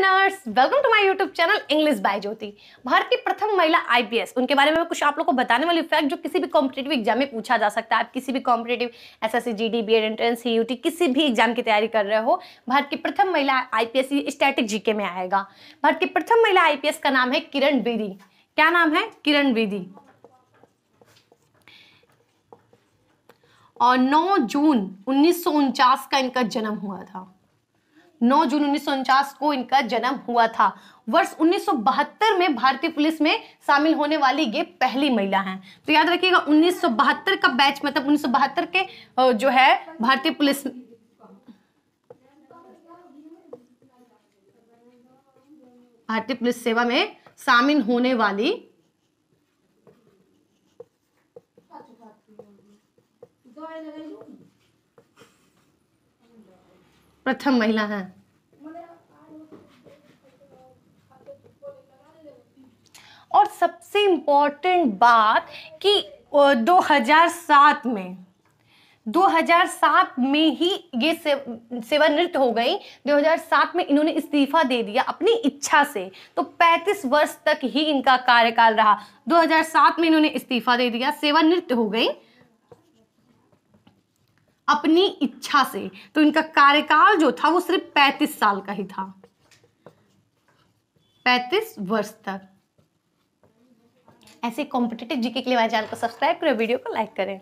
learners welcome to my YouTube channel English by Jyoti Bharat की प्रथम महिला आईपीएस उनके बारे में कुछ आप लोगों को बताने वाली फैक्ट जो किसी भी कॉम्पिटेटिव एग्जाम में पूछा जा सकता है आप किसी भी competitive SSC GD BEd entrance CUET किसी भी एग्जाम की तैयारी कर रहे हो भारत की प्रथम महिला आईपीएस स्टैटिक जीके में आएगा भारत की प्रथम महिला आईपीएस का नाम है किरण बेदी क्या नाम है किरण बेदी और नौ जून उन्नीस का इनका जन्म हुआ था 9 जून उन्नीस को इनका जन्म हुआ था वर्ष उन्नीस में भारतीय पुलिस में शामिल होने वाली ये पहली महिला हैं तो याद रखिएगा उन्नीस का बैच मतलब उन्नीस के जो है भारतीय पुलिस भारतीय पुलिस सेवा में शामिल होने वाली प्रथम महिला है सबसे इम्पोर्टेंट बात कि 2007 में 2007 में ही ये सेवानिवृत्त हो गई 2007 में इन्होंने इस्तीफा दे दिया अपनी इच्छा से तो 35 वर्ष तक ही इनका कार्यकाल रहा 2007 में इन्होंने इस्तीफा दे दिया सेवानिवृत्त हो गई अपनी इच्छा से तो इनका कार्यकाल जो था वो सिर्फ 35 साल का ही था 35 वर्ष तक ऐसे कॉम्पिटेटिव जीके के लिए हमारे चैनल को सब्सक्राइब करें वीडियो को लाइक करें